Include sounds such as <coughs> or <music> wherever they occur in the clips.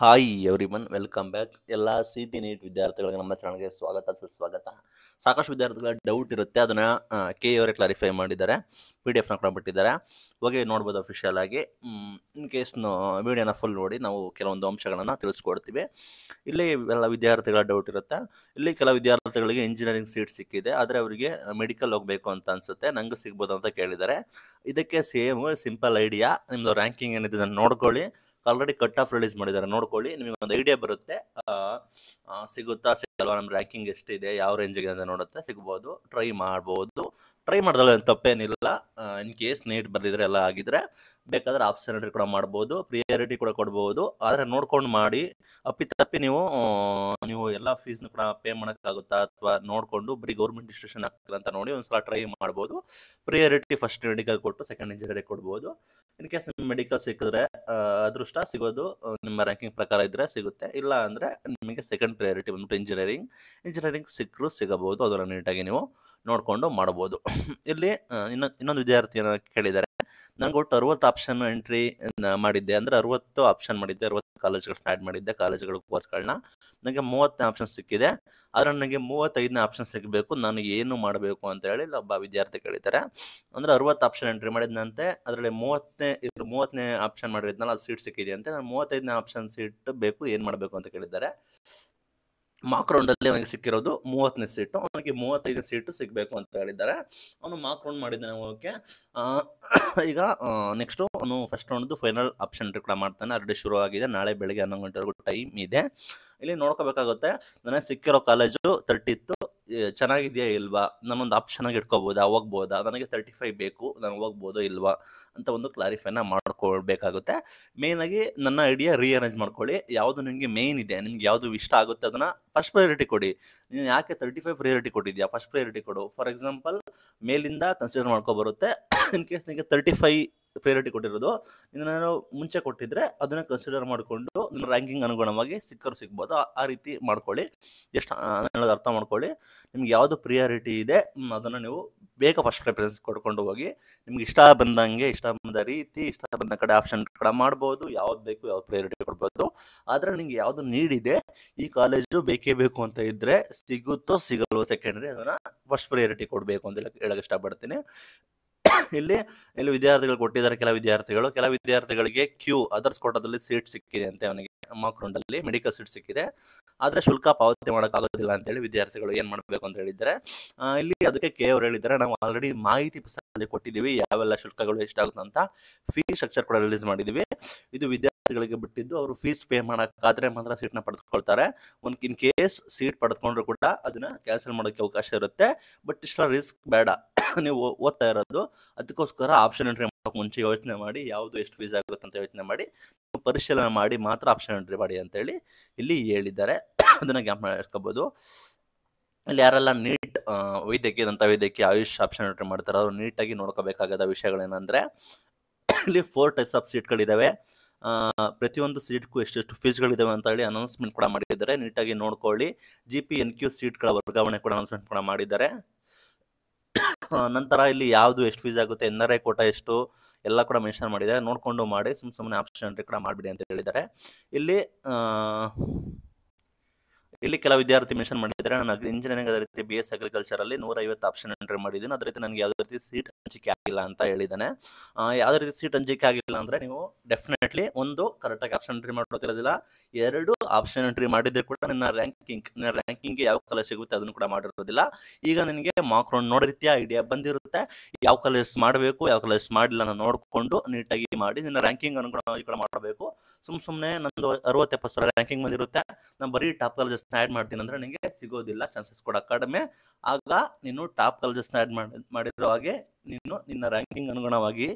hi every welcome back ಎಲ್ಲ C T NEET ವಿದ್ಯಾರ್ಥಿಗಳಿಗೆ ನಮ್ಮ ಚಾನಲ್ಗೆ ಸ್ವಾಗತ ಸುಸ್ವಾಗತ ಸಾಕಷ್ಟು ವಿದ್ಯಾರ್ಥಿಗಳ ಡೌಟ್ ಇರುತ್ತೆ ಅದನ್ನು ಕೆ ಅವರೇ ಕ್ಲಾರಿಫೈ ಮಾಡಿದ್ದಾರೆ ಪಿ ಡಿ ಎಫ್ನ ಕೊಡಬಿಟ್ಟಿದ್ದಾರೆ ಹೋಗಿ ನೋಡ್ಬೋದು ಅಫಿಷಿಯಲ್ ಆಗಿ ಇನ್ ಕೇಸ್ ವಿಡಿಯೋನ ಫುಲ್ ನೋಡಿ ನಾವು ಕೆಲವೊಂದು ಅಂಶಗಳನ್ನು ತಿಳಿಸ್ಕೊಡ್ತೀವಿ ಇಲ್ಲಿ ಎಲ್ಲ ವಿದ್ಯಾರ್ಥಿಗಳ ಡೌಟ್ ಇರುತ್ತೆ ಇಲ್ಲಿ ಕೆಲ ವಿದ್ಯಾರ್ಥಿಗಳಿಗೆ ಇಂಜಿನಿಯರಿಂಗ್ ಸೀಟ್ ಸಿಕ್ಕಿದೆ ಆದರೆ ಅವರಿಗೆ ಮೆಡಿಕಲ್ ಹೋಗಬೇಕು ಅಂತ ಅನಿಸುತ್ತೆ ನಂಗೆ ಸಿಗ್ಬೋದು ಅಂತ ಕೇಳಿದ್ದಾರೆ ಇದಕ್ಕೆ ಸೇಮ್ ಸಿಂಪಲ್ ಐಡಿಯಾ ನಿಮ್ಮದು ರ್ಯಾಂಕಿಂಗ್ ಏನಿದೆ ನೋಡ್ಕೊಳ್ಳಿ ಆಲ್ರೆಡಿ ಕಟ್ ಆಫ್ ರಿಲೀಸ್ ಮಾಡಿದ್ದಾರೆ ನೋಡ್ಕೊಳ್ಳಿ ನಿಮಗೆ ಒಂದು ಐಡಿಯಾ ಬರುತ್ತೆ ಸಿಗುತ್ತಾ ಸಿಗಲ್ವಾ ನಮ್ಮ ರ್ಯಾಂಕಿಂಗ್ ಎಷ್ಟಿದೆ ಯಾವ ರೇಂಜ್ಗೆ ಅಂತ ನೋಡುತ್ತೆ ಸಿಗ್ಬೋದು ಟ್ರೈ ಮಾಡ್ಬೋದು ಟ್ರೈ ಮಾಡಿದಳು ತಪ್ಪೇನಿಲ್ಲ ಇನ್ ಕೇಸ್ ನೀಟ್ ಬರ್ದಿದ್ರೆ ಎಲ್ಲ ಆಗಿದ್ರೆ ಬೇಕಾದ್ರೆ ಆಪ್ಷನ್ ಕೂಡ ಮಾಡ್ಬೋದು ಪ್ರಿಯಾರಿಟಿ ಕೂಡ ಕೊಡ್ಬೋದು ಆದರೆ ನೋಡ್ಕೊಂಡು ಮಾಡಿ ಅಪ್ಪಿ ತಪ್ಪಿ ನೀವು ನೀವು ಎಲ್ಲ ಫೀಸ್ನ ಕೂಡ ಪೇ ಮಾಡೋಕ್ಕಾಗುತ್ತಾ ಅಥವಾ ನೋಡಿಕೊಂಡು ಬರೀ ಗೌರ್ಮೆಂಟ್ ಇನ್ಸ್ಟಿಟ್ಯೂಷನ್ ಆಗ್ತದೆ ಅಂತ ನೋಡಿ ಒಂದ್ಸಲ ಟ್ರೈ ಮಾಡ್ಬೋದು ಪ್ರಿಯಾರಿಟಿ ಫಸ್ಟ್ ಮೆಡಿಕಲ್ ಕೊಟ್ಟು ಸೆಕೆಂಡ್ ಇಂಜಿನಿಯರಿಂಗ್ ಕೊಡ್ಬೋದು ಇನ್ ಕೇಸ್ ನಿಮ್ಮ ಮೆಡಿಕಲ್ ಸಿಕ್ಕಿದ್ರೆ ಅದೃಷ್ಟ ಸಿಗೋದು ನಿಮ್ಮ ರ್ಯಾಂಕಿಂಗ್ ಪ್ರಕಾರ ಇದ್ರೆ ಸಿಗುತ್ತೆ ಇಲ್ಲ ಅಂದರೆ ನಿಮಗೆ ಸೆಕೆಂಡ್ ಪ್ರಯಾರಿಟಿ ಬಂದ್ಬಿಟ್ಟು ಇಂಜಿನಿಯರಿಂಗ್ ಇಂಜಿನಿಯರಿಂಗ್ ಸಿಕ್ಕರೂ ಸಿಗಬಹುದು ಅದನ್ನು ನೀಟಾಗಿ ನೀವು ನೋಡಿಕೊಂಡು ಮಾಡಬಹುದು ಇಲ್ಲಿ ಇನ್ನೊಂದು ಇನ್ನೊಂದು ವಿದ್ಯಾರ್ಥಿಯನ್ನು ಕೇಳಿದ್ದಾರೆ ನಂಗೆ ಒಟ್ಟು ಅರವತ್ತು ಆಪ್ಷನ್ ಎಂಟ್ರಿ ಮಾಡಿದ್ದೆ ಅಂದರೆ ಅರವತ್ತು ಆಪ್ಷನ್ ಮಾಡಿದ್ದೆ ಅರವತ್ತು ಕಾಲೇಜ್ಗಳು ಸ್ಟಾರ್ಟ್ ಮಾಡಿದ್ದೆ ಕಾಲೇಜ್ಗಳ ಕೋರ್ಸ್ಗಳನ್ನ ನನಗೆ ಮೂವತ್ತನೇ ಆಪ್ಷನ್ ಸಿಕ್ಕಿದೆ ಆದರೆ ನನಗೆ ಮೂವತ್ತೈದನೇ ಆಪ್ಷನ್ ಸಿಗಬೇಕು ನಾನು ಏನು ಮಾಡಬೇಕು ಅಂತ ಹೇಳಿ ಒಬ್ಬ ವಿದ್ಯಾರ್ಥಿ ಕೇಳಿದ್ದಾರೆ ಅಂದರೆ ಅರವತ್ತು ಆಪ್ಷನ್ ಎಂಟ್ರಿ ಮಾಡಿದ್ನಂತೆ ಅದರಲ್ಲಿ ಮೂವತ್ತನೇ ಇದ್ರ ಮೂವತ್ತನೇ ಆಪ್ಷನ್ ಮಾಡಿದ್ನಲ್ಲ ಅದು ಸೀಟ್ ಸಿಕ್ಕಿದೆ ಅಂತ ನಾನು ಮೂವತ್ತೈದನೇ ಆಪ್ಷನ್ ಸೀಟ್ ಬೇಕು ಏನು ಮಾಡಬೇಕು ಅಂತ ಕೇಳಿದ್ದಾರೆ ಮಾಕ್ ರೌಂಡಲ್ಲಿ ಅವನಿಗೆ ಸಿಕ್ಕಿರೋದು ಮೂವತ್ತನೇ ಸೀಟು ಅವನಿಗೆ ಮೂವತ್ತೈದು ಸೀಟು ಸಿಗಬೇಕು ಅಂತ ಹೇಳಿದ್ದಾರೆ ಅವನು ಮಾಕ್ ರೌಂಡ್ ಮಾಡಿದ್ದಾನೆ ಓಕೆ <coughs> ಈಗ ನೆಕ್ಸ್ಟು ಅವನು ಫಸ್ಟ್ ರೌಂಡ್ದು ಫೈನಲ್ ಆಪ್ಷನ್ ಕೂಡ ಮಾಡ್ತಾನೆ ಆಲ್ರೆಡಿ ಶುರು ಆಗಿದೆ ನಾಳೆ ಬೆಳಗ್ಗೆ ಹನ್ನೊಂದು ಗಂಟೆವರೆಗೂ ಟೈಮ್ ಇದೆ ಇಲ್ಲಿ ನೋಡ್ಕೋಬೇಕಾಗುತ್ತೆ ನನಗೆ ಸಿಕ್ಕಿರೋ ಕಾಲೇಜು ತರ್ಟಿತ್ತು ಚೆನ್ನಾಗಿದೆಯಾ ಇಲ್ವಾ ನಾನೊಂದು ಆಗಿ ಇಟ್ಕೋಬೋದಾ ಹೋಗ್ಬೋದಾ ನನಗೆ ತರ್ಟಿ ಫೈವ್ ಬೇಕು ನಾನು ಹೋಗ್ಬೋದೋ ಇಲ್ವಾ ಅಂತ ಒಂದು ಕ್ಲಾರಿಫೈನ ಮಾಡ್ಕೊಳ್ಬೇಕಾಗುತ್ತೆ ಮೇಯ್ನಾಗಿ ನನ್ನ ಐಡಿಯಾ ರೀಅರೇಂಜ್ ಮಾಡ್ಕೊಳ್ಳಿ ಯಾವುದು ನಿಮಗೆ ಮೇಯ್ನ್ ಇದೆ ನಿಮ್ಗೆ ಯಾವುದು ಇಷ್ಟ ಆಗುತ್ತೆ ಅದನ್ನು ಫಸ್ಟ್ ಪ್ರಯಾರಿಟಿ ಕೊಡಿ ನೀನು ಯಾಕೆ ತರ್ಟಿ ಫೈವ್ ಪ್ರಿಯಾರಿಟಿ ಕೊಟ್ಟಿದ್ಯಾ ಫಸ್ಟ್ ಪ್ರಯಾರಿಟಿ ಕೊಡು ಫಾರ್ ಎಕ್ಸಾಂಪಲ್ ಮೇಲಿಂದ ಕನ್ಸಿಡರ್ ಮಾಡ್ಕೊಬರುತ್ತೆ ಇನ್ ಕೇಸ್ ನಿಮಗೆ ತರ್ಟಿ ಫೈ ಪ್ರಯಾರಿಟಿ ಕೊಟ್ಟಿರೋದು ಇದನ್ನೇನೋ ಮುಂಚೆ ಕೊಟ್ಟಿದ್ರೆ ಅದನ್ನ ಕನ್ಸಿಡರ್ ಮಾಡಿಕೊಂಡು ನಿಮ್ಮ ರ್ಯಾಂಕಿಂಗ್ ಅನುಗುಣವಾಗಿ ಸಿಕ್ಕರು ಸಿಗ್ಬೋದು ಆ ರೀತಿ ಮಾಡ್ಕೊಳ್ಳಿ ಎಷ್ಟು ಅನ್ನೋದು ಅರ್ಥ ಮಾಡ್ಕೊಳ್ಳಿ ನಿಮ್ಗೆ ಯಾವುದು ಪ್ರಿಯಾರಿಟಿ ಇದೆ ಅದನ್ನು ನೀವು ಬೇಗ ಫಸ್ಟ್ ಪ್ರಿಫರೆನ್ಸ್ ಕೊಡ್ಕೊಂಡು ಹೋಗಿ ನಿಮ್ಗೆ ಇಷ್ಟ ಬಂದಂಗೆ ಇಷ್ಟ ಬಂದ ರೀತಿ ಇಷ್ಟ ಬಂದ ಕಡೆ ಆಪ್ಷನ್ ಕೂಡ ಮಾಡ್ಬೋದು ಯಾವ್ದು ಬೇಕು ಯಾವ್ದು ಪ್ರಿಯಾರಿಟಿ ಕೊಡ್ಬೋದು ಆದರೆ ನಿಮ್ಗೆ ಯಾವುದು ನೀಡಿದೆ ಈ ಕಾಲೇಜು ಬೇಕೇ ಬೇಕು ಅಂತ ಇದ್ದರೆ ಸಿಗುತ್ತೋ ಸಿಗಲ್ವೋ ಸೆಕೆಂಡ್ರಿ ಅದನ್ನು ಫಸ್ಟ್ ಪ್ರಿಯಾರಿಟಿ ಕೊಡಬೇಕು ಅಂತ ಹೇಳಕ್ ಇಷ್ಟಪಡ್ತೀನಿ ಇಲ್ಲಿ ಇಲ್ಲಿ ವಿದ್ಯಾರ್ಥಿಗಳು ಕೊಟ್ಟಿದ್ದಾರೆ ಕೆಲ ವಿದ್ಯಾರ್ಥಿಗಳು ಕೆಲ ವಿದ್ಯಾರ್ಥಿಗಳಿಗೆ ಕ್ಯೂ ಅದರ್ಸ್ ಕೋಟಾದಲ್ಲಿ ಸೀಟ್ ಸಿಕ್ಕಿದೆ ಅಂತೆ ಅವನಿಗೆ ಮಾಕ್ ರೌಂಡಲ್ಲಿ ಮೆಡಿಕಲ್ ಸೀಟ್ ಸಿಕ್ಕಿದೆ ಆದರೆ ಶುಲ್ಕ ಪಾವತಿ ಮಾಡೋಕ್ಕಾಗೋದಿಲ್ಲ ಅಂತೇಳಿ ವಿದ್ಯಾರ್ಥಿಗಳು ಏನು ಮಾಡಬೇಕು ಅಂತ ಹೇಳಿದ್ರೆ ಇಲ್ಲಿ ಅದಕ್ಕೆ ಕೆ ಅವರು ಹೇಳಿದ್ದಾರೆ ನಾವು ಆಲ್ರೆಡಿ ಮಾಹಿತಿ ಪುಸ್ತಕದಲ್ಲಿ ಕೊಟ್ಟಿದ್ದೀವಿ ಯಾವೆಲ್ಲ ಶುಲ್ಕಗಳು ಎಷ್ಟಾಗುತ್ತೆ ಅಂತ ಫೀ ಸ್ಟ್ರಕ್ಚರ್ ಕೂಡ ರಿಲೀಸ್ ಮಾಡಿದ್ದೀವಿ ಇದು ವಿದ್ಯಾರ್ಥಿಗಳಿಗೆ ಬಿಟ್ಟಿದ್ದು ಅವರು ಫೀಸ್ ಪೇ ಮಾಡೋಕ್ಕಾದ್ರೆ ಮಾತ್ರ ಸೀಟ್ನ ಪಡೆದುಕೊಳ್ತಾರೆ ಒಂದು ಇನ್ ಕೇಸ್ ಸೀಟ್ ಪಡೆದುಕೊಂಡ್ರು ಕೂಡ ಅದನ್ನು ಕ್ಯಾನ್ಸಲ್ ಮಾಡೋಕ್ಕೆ ಅವಕಾಶ ಇರುತ್ತೆ ಬಟ್ ಇಷ್ಟರ ರಿಸ್ಕ್ ಬೇಡ <coughs> ನೀವು ಓದ್ತಾ ಇರೋದು ಅದಕ್ಕೋಸ್ಕರ ಆಪ್ಷನ್ ಎಂಟ್ರಿ ಮಾಡೋಕೆ ಮುಂಚೆ ಯೋಚನೆ ಮಾಡಿ ಯಾವುದು ಎಷ್ಟು ಫೀಸ್ ಆಗುತ್ತೆ ಅಂತ ಯೋಚನೆ ಮಾಡಿ ಪರಿಶೀಲನೆ ಮಾಡಿ ಮಾತ್ರ ಆಪ್ಷನ್ ಎಂಟ್ರಿ ಮಾಡಿ ಅಂತೇಳಿ ಇಲ್ಲಿ ಹೇಳಿದ್ದಾರೆ ಅದನ್ನು ಗ್ಯಾಪ್ ಮಾಡ್ಕೋಬಹುದು ಇಲ್ಲಿ ಯಾರೆಲ್ಲ ನೀಟ್ ವೈದ್ಯಕೀಯ ದಂತ ವೈದ್ಯಕೀಯ ಆಯುಷ್ ಆಪ್ಷನ್ ಎಂಟ್ರಿ ಮಾಡ್ತಾರೆ ಅವರು ನೀಟಾಗಿ ನೋಡ್ಕೋಬೇಕಾಗದ ವಿಷಯಗಳೇನಂದ್ರೆ ಇಲ್ಲಿ ಫೋರ್ ಟೈಪ್ಸ್ ಆಫ್ ಸೀಟ್ಗಳಿದ್ದಾವೆ ಪ್ರತಿಯೊಂದು ಸೀಟ್ಗೂ ಎಷ್ಟೆಷ್ಟು ಫೀಸ್ಗಳಿದ್ದಾವೆ ಅಂತ ಹೇಳಿ ಅನೌನ್ಸ್ಮೆಂಟ್ ಕೂಡ ಮಾಡಿದ್ದಾರೆ ನೀಟಾಗಿ ನೋಡ್ಕೊಳ್ಳಿ ಜಿ ಪಿ ಎನ್ ಕ್ಯೂ ಸೀಟ್ಗಳ ವರ್ಗಾವಣೆ ಕೂಡ ಅನೌನ್ಸ್ಮೆಂಟ್ ಕೂಡ ಮಾಡಿದ್ದಾರೆ ನಂತರ ಇಲ್ಲಿ ಯಾವುದು ಎಷ್ಟು ಫೀಸ್ ಆಗುತ್ತೆ ಎನ್ ಆರ್ ಐ ಕೋಟ ಎಷ್ಟು ಎಲ್ಲ ಕೂಡ ಮೆನ್ಷನ್ ಮಾಡಿದ್ದಾರೆ ನೋಡಿಕೊಂಡು ಮಾಡಿ ಸುಮ್ಮ ಸುಮ್ಮನೆ ಆಪ್ಷನ್ ಎಂಟ್ರಿ ಕೂಡ ಮಾಡಿಬಿಡಿ ಅಂತ ಹೇಳಿದ್ದಾರೆ ಇಲ್ಲಿ ಇಲ್ಲಿ ಕೆಲವು ವಿದ್ಯಾರ್ಥಿ ಮೆನ್ಷನ್ ಮಾಡಿದ್ದಾರೆ ನಾನು ಇಂಜಿನಿಯರಿಂಗ್ ಅದೇ ರೀತಿ ಬಿ ಎಸ್ ಅಗ್ರಿಕಲ್ಚರಲ್ಲಿ ನೂರ ಐವತ್ತು ಆಪ್ಷನ್ ಎಂಟ್ರಿ ಮಾಡಿದ್ದೀನಿ ಅದೇ ರೀತಿ ನನಗೆ ಯಾವುದೇ ರೀತಿ ಸೀಟ್ ಹಂಚಿಕೆ ಆಗಿಲ್ಲ ಅಂತ ಹೇಳಿದ್ದಾನೆ ಯಾವ ರೀತಿ ಸೀಟ್ ಹಂಚಿಕೆ ಆಗಿಲ್ಲ ಅಂದ್ರೆ ನೀವು ಡೆಫಿನೆಟ್ಲಿ ಒಂದು ಕರೆಕ್ಟಾಗಿ ಆಪ್ಷನ್ ಎಂಟ್ರಿ ಮಾಡೋದಿರೋದಿಲ್ಲ ಎರಡು ಆಪ್ಷನ್ ಎಂಟ್ರಿ ಮಾಡಿದ್ರೆ ಕೂಡ ನಿನ್ನ ರ್ಯಾಂಕಿಂಗ್ ನಿನ್ನ ಯಾವ ಕಾಲೇಜ್ ಸಿಗುತ್ತೆ ಅದನ್ನು ಕೂಡ ಮಾಡಿರೋದಿಲ್ಲ ಈಗ ನಿನಗೆ ಮಾಕ್ ರೌಂಡ್ ನೋಡೋ ರೀತಿಯ ಐಡಿಯಾ ಬಂದಿರುತ್ತೆ ಯಾವ ಕಾಲೇಜ್ ಮಾಡಬೇಕು ಯಾವ ಕಾಲೇಜ್ ಮಾಡಿಲ್ಲ ಅನ್ನೋ ನೋಡಿಕೊಂಡು ನೀಟಾಗಿ ಮಾಡಿ ನಿನ್ನ ರ್ಯಾಂಕಿಂಗ್ ಕೂಡ ಈ ಕೂಡ ಮಾಡಬೇಕು ಸುಮ್ ಸುಮ್ಮನೆ ನಂದು ಅರವತ್ತೆಪ್ಪತ್ತು ಸಾವಿರ ರ್ಯಾಂಕಿಂಗ್ ಬಂದಿರುತ್ತೆ ನಾನು ಬರೀ ಟಾಪ್ ಕಾಲೇಜಸ್ನ ಆ್ಯಡ್ ಮಾಡ್ತೀನಿ ಅಂದರೆ ನಿಮಗೆ ಸಿಗೋದಿಲ್ಲ ಚಾನ್ಸಸ್ ಕೂಡ ಕಡಿಮೆ ಆಗ ನೀನು ಟಾಪ್ ಕಾಲೇಜಸ್ನ ಆ್ಯಡ್ ಮಾಡಿ ಮಾಡಿರೋ ಹಾಗೆ ನೀನು ನಿನ್ನ ರ್ಯಾಂಕಿಂಗ್ ಅನುಗುಣವಾಗಿ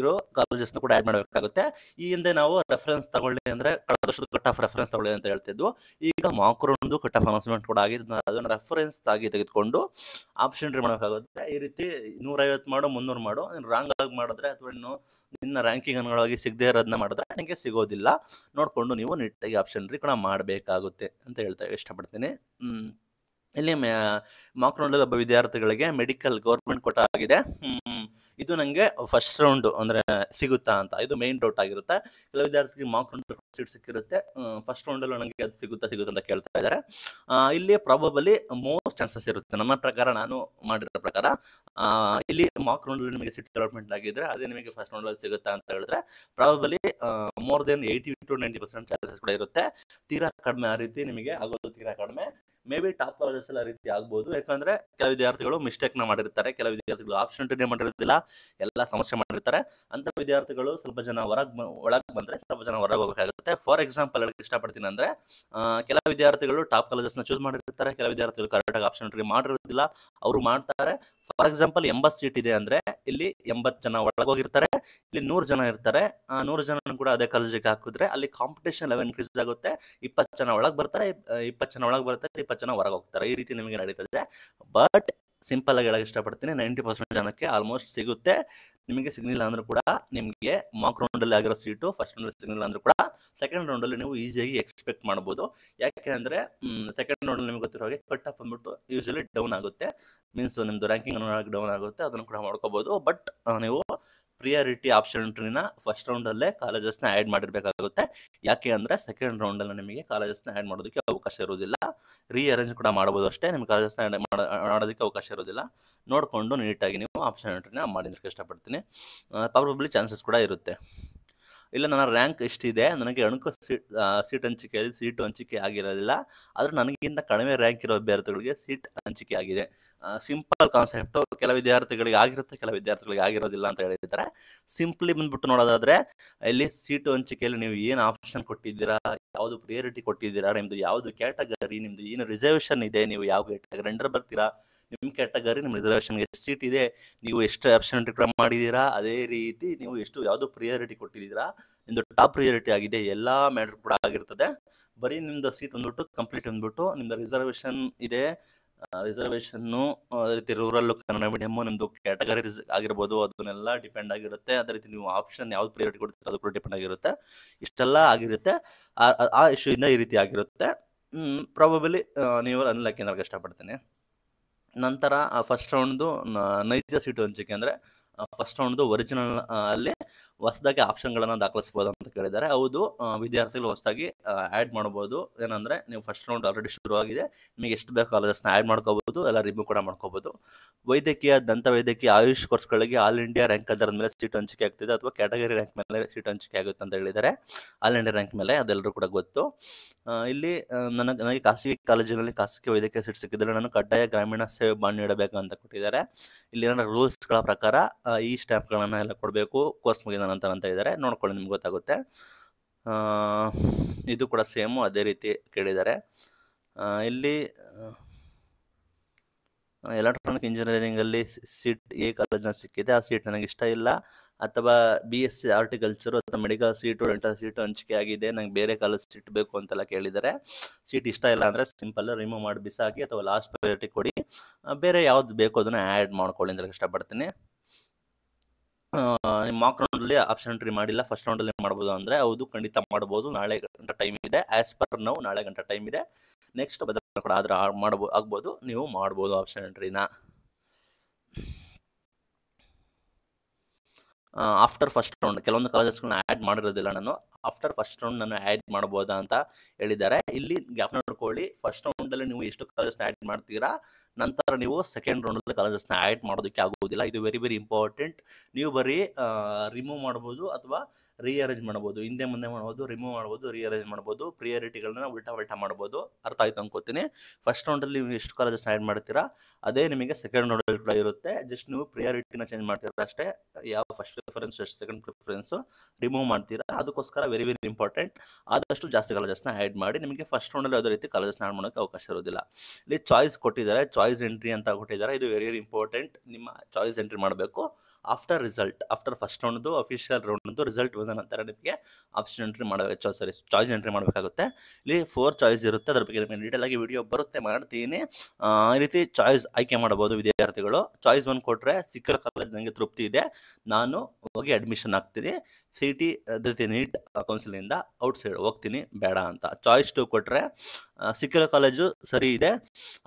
ಇರೋ ಕಾಲೇಜಸ್ನ ಕೂಡ ಆ್ಯಡ್ ಮಾಡಬೇಕಾಗುತ್ತೆ ಈ ಹಿಂದೆ ನಾವು ರೆಫರೆನ್ಸ್ ತಗೊಳ್ಳಿ ಅಂದರೆ ಕಳೆದ ವರ್ಷದ ಕಟ್ ಆಫ್ ರೆಫರೆನ್ಸ್ ತಗೊಳ್ಳಿ ಅಂತ ಹೇಳ್ತಿದ್ವು ಈಗ ಮಾಕ್ರೋನ್ದು ಕಟ್ ಆಫ್ ಅನೌನ್ಸ್ಮೆಂಟ್ ಕೂಡ ಆಗಿದೆ ಅದನ್ನು ರೆಫರೆನ್ಸ್ ಆಗಿ ತೆಗೆದುಕೊಂಡು ಆಪ್ಷನ್ ರೀ ಮಾಡಬೇಕಾಗುತ್ತೆ ಈ ರೀತಿ ನೂರೈವತ್ತು ಮಾಡು ಮುನ್ನೂರು ಮಾಡು ನೀನು ರಾಂಗ್ ಆಗಿ ಮಾಡಿದ್ರೆ ಅಥವಾ ಇನ್ನು ನಿನ್ನ ರ್ಯಾಂಕಿಂಗ್ ಅನುಗುಣವಾಗಿ ಸಿಗದೇ ಇರೋದನ್ನ ಮಾಡಿದ್ರೆ ನನಗೆ ಸಿಗೋದಿಲ್ಲ ನೋಡಿಕೊಂಡು ನೀವು ನೀಟಾಗಿ ಆಪ್ಷನ್ ರೀ ಕೂಡ ಮಾಡಬೇಕಾಗುತ್ತೆ ಅಂತ ಹೇಳ್ತಾ ಇಷ್ಟಪಡ್ತೀನಿ ಇಲ್ಲಿ ಮಾಕ್ ರೌಂಡ್ ಒಬ್ಬ ವಿದ್ಯಾರ್ಥಿಗಳಿಗೆ ಮೆಡಿಕಲ್ ಗೌರ್ಮೆಂಟ್ ಕೊಟ್ಟ ಆಗಿದೆ ಇದು ನನಗೆ ಫಸ್ಟ್ ರೌಂಡ್ ಅಂದ್ರೆ ಸಿಗುತ್ತಾ ಅಂತ ಇದು ಮೇನ್ ಡೌಟ್ ಆಗಿರುತ್ತೆ ಕೆಲವು ವಿದ್ಯಾರ್ಥಿಗಳಿಗೆ ಮಾಕ್ ರೌಂಡ್ ಸೀಟ್ ಸಿಕ್ಕಿರುತ್ತೆ ಫಸ್ಟ್ ರೌಂಡ್ ಅಲ್ಲಿ ನನಗೆ ಅದು ಸಿಗುತ್ತಾ ಸಿಗುತ್ತೆ ಅಂತ ಕೇಳ್ತಾ ಇದ್ದಾರೆ ಇಲ್ಲಿ ಪ್ರಾಬಬಲಿ ಮೋಸ್ಟ್ ಚಾನ್ಸಸ್ ಇರುತ್ತೆ ನನ್ನ ಪ್ರಕಾರ ನಾನು ಮಾಡಿರೋ ಪ್ರಕಾರ ಇಲ್ಲಿ ಮಾಕ್ ರೌಂಡ್ ನಿಮಗೆ ಸೀಟ್ ಡೆವಲಪ್ಮೆಂಟ್ ಆಗಿದ್ರೆ ಅದೇ ನಿಮಗೆ ಫಸ್ಟ್ ರೌಂಡ್ ಅಲ್ಲಿ ಸಿಗುತ್ತಾ ಅಂತ ಹೇಳಿದ್ರೆ probably more than eighty to ninety percent chances ಕೂಡ ಇರುತ್ತೆ ತೀರಾ ಕಡಿಮೆ ಆ ರೀತಿ ನಿಮಗೆ ಆಗೋದು ತೀರಾ ಕಡಿಮೆ ಮೇ ಬಿ ಟಾಪ್ ಕಾಲೇಜಸ್ ಎಲ್ಲ ರೀತಿ ಆಗ್ಬೋದು ಯಾಕಂದ್ರೆ ಕೆಲವು ವಿದ್ಯಾರ್ಥಿಗಳು ಮಿಸ್ಟೇಕ್ ನ ಮಾಡಿರ್ತಾರೆ ಕೆಲವು ವಿದ್ಯಾರ್ಥಿಗಳು ಆಪ್ಷನ್ ಟೂನೇ ಮಾಡಿರೋದಿಲ್ಲ ಎಲ್ಲ ಸಮಸ್ಯೆ ಮಾಡಿರ್ತಾರೆ ಅಂತ ವಿದ್ಯಾರ್ಥಿಗಳು ಸ್ವಲ್ಪ ಜನ ಹೊರಗ್ ಒಳಗ್ ಬಂದ್ರೆ ಸ್ವಲ್ಪ ಜನ ಹೊರಗೆ ಹೋಗಬೇಕಾಗುತ್ತೆ ಫಾರ್ ಎಕ್ಸಾಂಪಲ್ ಹೇಳಕ್ ಇಷ್ಟಪಡ್ತೀನಿ ಅಂದ್ರೆ ಕೆಲ ವಿದ್ಯಾರ್ಥಿಗಳು ಟಾಪ್ ಕಾಲೇಜಸ್ನ ಚೂಸ್ ಮಾಡಿರ್ತಾರೆ ಕೆಲವು ವಿದ್ಯಾರ್ಥಿಗಳು ಕರೆಕ್ಟಾಗಿ ಆಪ್ಷನ್ ಮಾಡಿರೋದಿಲ್ಲ ಅವರು ಮಾಡ್ತಾರೆ ಫಾರ್ ಎಕ್ಸಾಂಪಲ್ ಎಂಬತ್ ಸೀಟ್ ಇದೆ ಅಂದ್ರೆ ಇಲ್ಲಿ ಎಂಬತ್ ಜನ ಒಳಗೋಗಿರ್ತಾರೆ ಹೋಗಿರ್ತಾರೆ ಇಲ್ಲಿ ನೂರು ಜನ ಇರ್ತಾರೆ ಆ ನೂರು ಜನ ಕೂಡ ಅದೇ ಕಾಲೇಜಿಗೆ ಹಾಕಿದ್ರೆ ಅಲ್ಲಿ ಕಾಂಪಿಟೇಷನ್ ಲೆವೆಲ್ ಇನ್ಕ್ರೀಸ್ ಆಗುತ್ತೆ ಇಪ್ಪತ್ತು ಜನ ಒಳಗ್ ಬರ್ತಾರೆ ಇಪ್ಪತ್ತು ಜನ ಒಳಗೆ ಬರ್ತಾರೆ ಇಪ್ಪತ್ತು ಜನ ಹೊರಗೆ ಹೋಗ್ತಾರೆ ಈ ರೀತಿ ನಿಮಗೆ ನಡೀತದೆ ಬಟ್ ಸಿಂಪಲ್ ಆಗಿ ಹೇಳಕ್ಕೆ ಇಷ್ಟಪಡ್ತೀನಿ ನೈಂಟಿ ಪರ್ಸೆಂಟ್ ಜನಕ್ಕೆ ಆಲ್ಮೋಸ್ಟ್ ಸಿಗುತ್ತೆ ನಿಮಗೆ ಸಿಗ್ನಲ್ ಅಂದ್ರೂ ಕೂಡ ನಿಮಗೆ ಮಾಕ್ ರೌಂಡಲ್ಲಿ ಆಗಿರೋ ಸೀಟು ಫಸ್ಟ್ ರೌಂಡ್ ಸಿಗ್ನಲ್ ಅಂದ್ರೂ ಕೂಡ ಸೆಕೆಂಡ್ ರೌಂಡಲ್ಲಿ ನೀವು ಈಸಿಯಾಗಿ ಎಕ್ಸ್ಪೆಕ್ಟ್ ಮಾಡ್ಬೋದು ಯಾಕೆ ಸೆಕೆಂಡ್ ರೌಂಡಲ್ಲಿ ನಿಮಗೆ ಗೊತ್ತಿರೋ ಹಾಗೆ ಕಟ್ ಆಫ್ ಅಂದ್ಬಿಟ್ಟು ಯೂಶಲಿ ಡೌನ್ ಆಗುತ್ತೆ ಮೀನ್ಸ್ ನಿಮ್ಮದು ರ್ಯಾಂಕಿಂಗ್ ಡೌನ್ ಆಗುತ್ತೆ ಅದನ್ನು ಕೂಡ ಮಾಡ್ಕೋಬೋದು ಬಟ್ ನೀವು ಪ್ರಿಯಾರಿಟಿ ಆಪ್ಷನ್ ಎಂಟ್ರಿನ ಫಸ್ಟ್ ರೌಂಡಲ್ಲೇ ಕಾಲೇಜಸ್ನ ಆ್ಯಡ್ ಮಾಡಿರಬೇಕಾಗುತ್ತೆ ಯಾಕೆ ಅಂದರೆ ಸೆಕೆಂಡ್ ರೌಂಡಲ್ಲಿ ನಿಮಗೆ ಕಾಲೇಜಸ್ನ ಆ್ಯಡ್ ಮಾಡೋದಕ್ಕೆ ಅವಕಾಶ ಇರೋದಿಲ್ಲ ರೀಅರೇಂಜ್ ಕೂಡ ಮಾಡ್ಬೋದು ಅಷ್ಟೇ ನಿಮ್ಗೆ ಕಾಲೇಜಸ್ನ ಆ್ಯಡ್ ಮಾಡೋದಕ್ಕೆ ಅವಕಾಶ ಇರೋದಿಲ್ಲ ನೋಡಿಕೊಂಡು ನೀಟಾಗಿ ನೀವು ಆಪ್ಷನ್ ಎಂಟ್ರಿನ ಮಾಡಿರೋಕ್ಕೆ ಇಷ್ಟಪಡ್ತೀನಿ ಪ್ರಾಬಬ್ಲಿ ಚಾನ್ಸಸ್ ಕೂಡ ಇರುತ್ತೆ ಇಲ್ಲ ನನ್ನ ರ್ಯಾಂಕ್ ಇಷ್ಟಿದೆ ನನಗೆ ಅಣುಕು ಸೀಟ್ ಸೀಟ್ ಹಂಚಿಕೆ ಸೀಟು ಹಂಚಿಕೆ ಆಗಿರೋದಿಲ್ಲ ಆದರೆ ನನಗಿಂತ ಕಡಿಮೆ ರ್ಯಾಂಕ್ ಇರೋ ಅಭ್ಯರ್ಥಿಗಳಿಗೆ ಸೀಟ್ ಹಂಚಿಕೆ ಆಗಿದೆ ಸಿಂಪಲ್ ಕಾನ್ಸೆಪ್ಟು ಕೆಲ ವಿದ್ಯಾರ್ಥಿಗಳಿಗೆ ಆಗಿರುತ್ತೆ ಕೆಲ ವಿದ್ಯಾರ್ಥಿಗಳಿಗೆ ಆಗಿರೋದಿಲ್ಲ ಅಂತ ಹೇಳಿದ್ದಾರೆ ಸಿಂಪ್ಲಿ ಬಂದ್ಬಿಟ್ಟು ನೋಡೋದಾದ್ರೆ ಇಲ್ಲಿ ಸೀಟು ಹಂಚಿಕೆಯಲ್ಲಿ ನೀವು ಏನು ಆಪ್ಷನ್ ಕೊಟ್ಟಿದ್ದೀರಾ ಯಾವುದು ಪ್ರಿಯಾರಿಟಿ ಕೊಟ್ಟಿದ್ದೀರಾ ನಿಮ್ಮದು ಯಾವುದು ಕ್ಯಾಟಗರಿ ನಿಮ್ಮದು ಏನು ರಿಸರ್ವೇಷನ್ ಇದೆ ನೀವು ಯಾವ ಕ್ಯಾಟಗರಿ ಅಂಡರ್ ಬರ್ತೀರಾ ನಿಮ್ಮ ಕ್ಯಾಟಗರಿ ನಿಮ್ಮ ರಿಸರ್ವೇಷನ್ಗೆ ಎಷ್ಟು ಸೀಟ್ ಇದೆ ನೀವು ಎಷ್ಟು ಆಪ್ಷನ್ ರಿಕ್ರಮ್ ಮಾಡಿದ್ದೀರಾ ಅದೇ ರೀತಿ ನೀವು ಎಷ್ಟು ಯಾವುದು ಪ್ರಿಯಾರಿಟಿ ಕೊಟ್ಟಿದ್ದೀರಾ ನಿಮ್ಮದು ಟಾಪ್ ಪ್ರಿಯಾರಿಟಿ ಆಗಿದೆ ಎಲ್ಲ ಮ್ಯಾಟ್ರ್ ಕೂಡ ಆಗಿರ್ತದೆ ಬರೀ ನಿಮ್ಮದು ಸೀಟ್ ಬಂದ್ಬಿಟ್ಟು ಕಂಪ್ಲೀಟ್ ಬಂದ್ಬಿಟ್ಟು ನಿಮ್ದು ರಿಸರ್ವೇಷನ್ ಇದೆ ರಿಸರ್ವೇಶನ್ನು ಅದೇ ರೀತಿ ರೂರಲ್ ಕನ್ನಡ ಮೀಡಿಯಮ್ಮು ನಿಮ್ಮದು ಕ್ಯಾಟಗರೀಸ್ ಆಗಿರ್ಬೋದು ಅದನ್ನೆಲ್ಲ ಡಿಪೆಂಡ್ ಆಗಿರುತ್ತೆ ಅದೇ ರೀತಿ ನೀವು ಆಪ್ಷನ್ ಯಾವ್ದು ಪ್ರೈವೇಟ್ ಕೊಡ್ತೀರ ಅದು ಕೂಡ ಡಿಪೆಂಡ್ ಆಗಿರುತ್ತೆ ಇಷ್ಟೆಲ್ಲ ಆಗಿರುತ್ತೆ ಆ ಇಶ್ಯೂ ಇಂದ ಈ ರೀತಿ ಆಗಿರುತ್ತೆ ಪ್ರಾಬಬಲಿ ನೀವು ಅನ್ಲಕ್ಕಿ ಕೇಂದ್ರಕ್ಕೆ ಇಷ್ಟಪಡ್ತೀನಿ ನಂತರ ಫಸ್ಟ್ ರೌಂಡ್ದು ನೈಜ ಸೀಟು ಹಂಚಿಕೆ ಅಂದರೆ ಫಸ್ಟ್ ರೌಂಡ್ದು ಒರಿಜಿನಲ್ ಅಲ್ಲಿ ಹೊಸದಾಗಿ ಆಪ್ಷನ್ಗಳನ್ನು ದಾಖಲಿಸ್ಬೋದು ಅಂತ ಕೇಳಿದ್ದಾರೆ ಹೌದು ವಿದ್ಯಾರ್ಥಿಗಳು ಹೊಸದಾಗಿ ಆ್ಯಡ್ ಮಾಡ್ಬೋದು ಏನಂದರೆ ನೀವು ಫಸ್ಟ್ ರೌಂಡ್ ಆಲ್ರೆಡಿ ಶುರುವಾಗಿದೆ ನಿಮಗೆ ಎಷ್ಟು ಬೇಕು ಕಾಲೇಜಸ್ನ ಆ್ಯಡ್ ಮಾಡ್ಕೋಬೋದು ಎಲ್ಲ ರಿಮ್ಯೂ ಕೂಡ ಮಾಡ್ಕೋಬೋದು ವೈದ್ಯಕೀಯ ದಂತ ವೈದ್ಯಕೀಯ ಆಯುಷ್ ಕೋರ್ಸ್ಗಳಿಗೆ ಆಲ್ ಇಂಡಿಯಾ ರ್ಯಾಂಕ್ ಅದರ ಮೇಲೆ ಸೀಟ್ ಹಂಚಿಕೆ ಆಗ್ತಿದೆ ಅಥವಾ ಕ್ಯಾಟಗರಿ ರ್ಯಾಂಕ್ ಮೇಲೆ ಸೀಟ್ ಹಂಚಿಕೆ ಆಗುತ್ತೆ ಅಂತ ಹೇಳಿದ್ದಾರೆ ಆಲ್ ಇಂಡಿಯಾ ರ್ಯಾಂಕ್ ಮೇಲೆ ಅದೆಲ್ಲರೂ ಕೂಡ ಗೊತ್ತು ಇಲ್ಲಿ ನನಗೆ ನನಗೆ ಖಾಸಗಿ ಕಾಲೇಜಿನಲ್ಲಿ ಖಾಸಗಿ ವೈದ್ಯಕೀಯ ಸೀಟ್ ಸಿಕ್ಕಿದ್ರೆ ನಾನು ಕಡ್ಡಾಯ ಗ್ರಾಮೀಣ ಸೇವೆ ಬಾಂಡ್ ನೀಡಬೇಕು ಅಂತ ಕೊಟ್ಟಿದ್ದಾರೆ ಇಲ್ಲಿ ರೂಲ್ಸ್ ರೂಲ್ಸ್ಗಳ ಪ್ರಕಾರ ಈ ಸ್ಟ್ಯಾಂಪ್ಗಳನ್ನು ಎಲ್ಲ ಕೊಡಬೇಕು ಕೋರ್ಸ್ ಮುಗಿದ ಅಂತ ಇದ್ದಾರೆ ನೋಡ್ಕೊಳ್ಳಿ ನಿಮ್ಗೆ ಗೊತ್ತಾಗುತ್ತೆ ಇದು ಕೂಡ ಸೇಮು ಅದೇ ರೀತಿ ಕೇಳಿದ್ದಾರೆ ಇಲ್ಲಿ ಎಲೆಕ್ಟ್ರಾನಿಕ್ ಇಂಜಿನಿಯರಿಂಗಲ್ಲಿ ಸೀಟ್ ಎ ಕಾಲೇಜ್ನ ಸಿಕ್ಕಿದೆ ಆ ಸೀಟ್ ನನಗೆ ಇಷ್ಟ ಇಲ್ಲ ಅಥವಾ ಬಿ ಎಸ್ ಸಿ ಆರ್ಟಿಕಲ್ಚರು ಅಥವಾ ಮೆಡಿಕಲ್ ಸೀಟು ಡೆಂಟಲ್ ಸೀಟು ಹಂಚಿಕೆ ಆಗಿದೆ ನಂಗೆ ಬೇರೆ ಕಾಲೇಜ್ ಸೀಟ್ ಬೇಕು ಅಂತೆಲ್ಲ ಕೇಳಿದ್ದಾರೆ ಸೀಟ್ ಇಷ್ಟ ಇಲ್ಲ ಅಂದರೆ ಸಿಂಪಲ್ ರಿಮೂವ್ ಮಾಡಿ ಬಿಸಾಕಿ ಅಥವಾ ಲಾಸ್ಟ್ ಪ್ರಯಾರಿಟಿ ಕೊಡಿ ಬೇರೆ ಯಾವ್ದು ಬೇಕು ಅದನ್ನು ಆ್ಯಡ್ ಮಾಡ್ಕೊಳ್ಳಿ ಅಂತ ಇಷ್ಟಪಡ್ತೀನಿ ನಿಮ್ಮ ಮಾಕ್ ರೌಂಡಲ್ಲಿ ಆಪ್ಷನ್ ಎಂಟ್ರಿ ಮಾಡಿಲ್ಲ ಫಸ್ಟ್ ರೌಂಡಲ್ಲಿ ಮಾಡ್ಬೋದು ಅಂದರೆ ಹೌದು ಖಂಡಿತ ಮಾಡ್ಬೋದು ನಾಳೆ ಗಂಟೆ ಟೈಮ್ ಇದೆ ಆ್ಯಸ್ ಪರ್ ನಾವು ನಾಳೆ ಗಂಟೆ ಟೈಮ್ ಇದೆ ನೆಕ್ಸ್ಟ್ ಬದಲಾವಣೆ ಕೂಡ ಆದರೆ ಮಾಡ್ಬೋ ಆಗ್ಬೋದು ನೀವು ಮಾಡ್ಬೋದು ಆಪ್ಷನ್ ಎಂಟ್ರಿನ ಆಫ್ಟರ್ ಫಸ್ಟ್ ರೌಂಡ್ ಕೆಲವೊಂದು ಕಾಲೇಜಸ್ಗಳನ್ನ ಆ್ಯಡ್ ಮಾಡಿರೋದಿಲ್ಲ ನಾನು ಆಫ್ಟರ್ ಫಸ್ಟ್ ರೌಂಡ್ ನಾನು ಆ್ಯಡ್ ಮಾಡ್ಬೋದಾ ಅಂತ ಹೇಳಿದ್ದಾರೆ ಇಲ್ಲಿ ಗ್ಯಾಪ್ ನೋಡ್ಕೊಳ್ಳಿ ಫಸ್ಟ್ ರೌಂಡಲ್ಲಿ ನೀವು ಎಷ್ಟು ಕಾಲೇಜಸ್ನ ಆ್ಯಡ್ ಮಾಡ್ತೀರಾ ನಂತರ ನೀವು ಸೆಕೆಂಡ್ ರೌಂಡಲ್ಲಿ ಕಾಲೇಜಸ್ನ ಆ್ಯಡ್ ಮಾಡೋದಕ್ಕೆ ಆಗೋದಿಲ್ಲ ಇದು ವೆರಿ ವೆರಿ ಇಂಪಾರ್ಟೆಂಟ್ ನೀವು ಬರೀ ರಿಮೂವ್ ಮಾಡ್ಬೋದು ಅಥವಾ ರೀಅರೇಂಜ್ ಮಾಡ್ಬೋದು ಹಿಂದೆ ಮುಂದೆ ಮಾಡ್ಬೋದು ರಿಮೂವ್ ಮಾಡ್ಬೋದು ರೀಅರೇಂಜ್ ಮಾಡ್ಬೋದು ಪ್ರಿಯಾರಿಟಿಗಳನ್ನ ಉಲ್ಟಾ ಉಲ್ಟಾ ಮಾಡ್ಬೋದು ಅರ್ಥ ಆಯ್ತು ಅನ್ಕೋತೀನಿ ಫಸ್ಟ್ ರೌಂಡಲ್ಲಿ ನೀವು ಎಷ್ಟು ಕಾಲೇಜಸ್ ಆ್ಯಡ್ ಮಾಡ್ತೀರಾ ಅದೇ ನಿಮಗೆ ಸೆಕೆಂಡ್ ರೌಂಡಲ್ಲಿ ಕೂಡ ಇರುತ್ತೆ ಜಸ್ಟ್ ನೀವು ಪ್ರಿಯಾರಿಟಿನ ಚೇಂಜ್ ಮಾಡ್ತೀರಾ ಅಷ್ಟೇ ಯಾವ ಫಸ್ಟ್ ಪ್ರಿಫರೆನ್ಸ್ ಎಷ್ಟು ಸೆಕೆಂಡ್ ಪ್ರಿಫರೆನ್ಸ್ ರಿಮೂವ್ ಮಾಡ್ತೀರಾ ಅದಕ್ಕೋಸ್ಕರ ವೆರಿ ವೆರಿ ಇಂಪಾರ್ಟೆಂಟ್ ಆದಷ್ಟು ಜಾಸ್ತಿ ಕಾಲೇಜಸ್ನ ಆ್ಯಡ್ ಮಾಡಿ ನಿಮಗೆ ಫಸ್ಟ್ ರೌಂಡಲ್ಲಿ ಯಾವುದೇ ರೀತಿ ಕಾಲೇಜಸ್ನ ಆ್ಯಡ್ ಮಾಡೋಕ್ಕೆ ಅವಕಾಶ ಇರೋದಿಲ್ಲ ಇಲ್ಲಿ ಚಾಯ್ಸ್ ಕೊಟ್ಟಿದ್ದಾರೆ ಚಾಯ್ಸ್ ಚಾಯ್ಸ್ ಎಂಟ್ರಿ ಅಂತ ಕೊಟ್ಟಿದ್ದಾರೆ ಇದು ವೆರಿ ವೆರಿ ಇಂಪಾರ್ಟೆಂಟ್ ನಿಮ್ಮ ಚಾಯ್ಸ್ ಎಂಟ್ರಿ ಮಾಡಬೇಕು ಆಫ್ಟರ್ ರಿಸಲ್ಟ್ ಆಫ್ಟರ್ ಫಸ್ಟ್ ರೌಂಡ್ದು ಅಫಿಷಿಯಲ್ ರೌಂಡ್ದು ರಿಸಲ್ಟ್ ಬಂದ ನಂತರ ನಿಮಗೆ ಆಪ್ಷನ್ ಎಂಟ್ರಿ ಮಾಡಬೇಕು ಸಾರಿ ಚಾಯ್ಸ್ ಎಂಟ್ರಿ ಮಾಡಬೇಕಾಗುತ್ತೆ ಇಲ್ಲಿ ಫೋರ್ ಚಾಯ್ಸ್ ಇರುತ್ತೆ ಅದ್ರ ಬಗ್ಗೆ ನಿಮಗೆ ಡೀಟೇಲ್ ಆಗಿ ವೀಡಿಯೋ ಬರುತ್ತೆ ಮಾಡ್ತೀನಿ ಈ ರೀತಿ ಚಾಯ್ಸ್ ಆಯ್ಕೆ ಮಾಡಬಹುದು ವಿದ್ಯಾರ್ಥಿಗಳು ಚಾಯ್ಸ್ ಒಂದು ಕೊಟ್ಟರೆ ಸಿಕ್ಕಿರೋ ಕಾಲೇಜ್ ನನಗೆ ತೃಪ್ತಿ ಇದೆ ನಾನು ಹೋಗಿ ಅಡ್ಮಿಷನ್ ಆಗ್ತೀನಿ ಸಿ ಟಿ ಅದ್ರ ನೀಟ್ ಕೌನ್ಸಿಲಿಂದ ಔಟ್ಸೈಡ್ ಹೋಗ್ತೀನಿ ಬೇಡ ಅಂತ ಚಾಯ್ಸ್ ಟು ಕೊಟ್ಟರೆ ಸಿಕ್ಕಿರೋ ಕಾಲೇಜು ಸರಿ ಇದೆ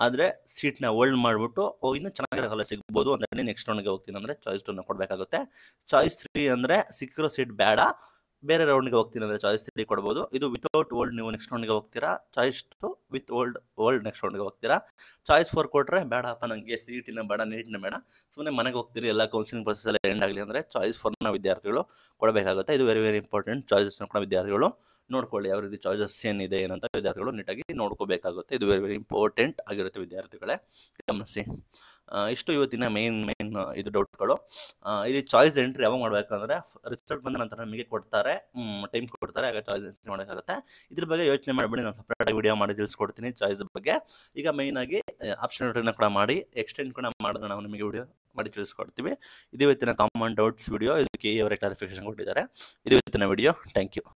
ಆದ್ರೆ ಸೀಟ್ ನ ಹೋಲ್ಡ್ ಮಾಡ್ಬಿಟ್ಟು ಇನ್ನೂ ಚೆನ್ನಾಗಿರೋ ಕಾಲೇಜ್ ಸಿಗ್ಬೋದು ಅಂದ್ರೆ ನೆಕ್ಸ್ಟ್ ರೌಂಡ್ಗೆ ಹೋಗ್ತೀನಿ ಅಂದ್ರೆ ಚಾಯ್ಸ್ ಟೂನ ಕೊಡಬೇಕಾಗುತ್ತೆ ಚಾಯ್ಸ್ ತ್ರೀ ಅಂದ್ರೆ ಸಿಕ್ಕಿರೋ ಸೀಟ್ ಬೇಡ ಬೇರೆ ರೌಂಡ್ಗೆ ಹೋಗ್ತೀನಿ ಅಂದರೆ ಚಾಯ್ಸ್ ತ್ರೀ ಕೊಡ್ಬೋದು ಇದು ವಿತೌಟ್ ಓಲ್ಡ್ ನೀವು ನೆಕ್ಸ್ಟ್ ರೌಂಡ್ಗೆ ಹೋಗ್ತೀರಾ choice two with old old next ರೌಂಡ್ಗೆ ಹೋಗ್ತೀರಾ ಚಾಯ್ಸ್ ಫೋರ್ ಕೊಟ್ಟರೆ ಬೇಡಪ್ಪ ನನಗೆ ಸಿ ಇ ಬೇಡ ನೀಟಿನ ಬೇಡ ಸುಮ್ಮನೆ ಮನೆಗೆ ಹೋಗ್ತೀನಿ ಎಲ್ಲ ಕೌನ್ಸಿಲಿಂಗ್ ಪ್ರೊಸೆಸ್ ಎಲ್ಲ ಎಂಡ್ ಆಗಲಿ ಅಂದರೆ ಚಾಯ್ಸ್ ಫೋರ್ನ ವಿದ್ಯಾರ್ಥಿಗಳು ಕೊಡಬೇಕಾಗುತ್ತೆ ಇದು ವೆರಿ ವೆರಿ ಇಂಪಾರ್ಟೆಂಟ್ ಚಾಯ್ಸಸ್ನ ಕೂಡ ವಿದ್ಯಾರ್ಥಿಗಳು ನೋಡ್ಕೊಳ್ಳಿ ಯಾವ ರೀತಿ ಚಾಯ್ಸಸ್ ಏನಿದೆ ಏನಂತ ವಿದ್ಯಾರ್ಥಿಗಳು ನೀಟಾಗಿ ನೋಡ್ಕೋಬೇಕಾಗುತ್ತೆ ಇದು ವೆರಿ ವೆರಿ ಇಂಪಾರ್ಟೆಂಟ್ ಆಗಿರುತ್ತೆ ವಿದ್ಯಾರ್ಥಿಗಳೇ ಗಮನಿಸಿ ಇಷ್ಟು ಇವತ್ತಿನ ಮೇನ್ ಮೇನ್ ಇದು ಡೌಟ್ಗಳು ಇಲ್ಲಿ ಚಾಯ್ಸ್ ಎಂಟ್ರಿ ಯಾವಾಗ ಮಾಡಬೇಕಂದ್ರೆ ರಿಸಲ್ಟ್ ಬಂದ ನಂತರ ನಿಮಗೆ ಕೊಡ್ತಾರೆ ಟೈಮ್ ಕೊಡ್ತಾರೆ ಆಗ ಚಾಯ್ಸ್ ಎಂಟ್ರಿ ಮಾಡೋಕ್ಕಾಗುತ್ತೆ ಇದ್ರ ಬಗ್ಗೆ ಯೋಚನೆ ಮಾಡಬೇಡಿ ನಾನು ಸಪ್ರೇಟಾಗಿ ವಿಡಿಯೋ ಮಾಡಿ ತಿಳಿಸ್ಕೊಡ್ತೀನಿ ಚಾಯ್ಸ್ ಬಗ್ಗೆ ಈಗ ಮೇಯ್ನಾಗಿ ಆಗಿ ಆಪ್ಷನ್ ಎಂಟ್ರಿನ ಕೂಡ ಮಾಡಿ ಎಕ್ಸ್ಟೆಂಡ್ ಕೂಡ ಮಾಡಿದ್ರೆ ನಾವು ನಿಮಗೆ ವಿಡಿಯೋ ಮಾಡಿ ತಿಳಿಸ್ಕೊಡ್ತೀವಿ ಇದು ಇವತ್ತಿನ ಕಾಮನ್ ಡೌಟ್ಸ್ ವಿಡಿಯೋ ಇದಕ್ಕೆ ಅವರೇ ಕ್ಲಾರಿಫಿಕೇಶನ್ ಕೊಟ್ಟಿದ್ದಾರೆ ಇದು ಇವತ್ತಿನ ವಿಡಿಯೋ ಥ್ಯಾಂಕ್ ಯು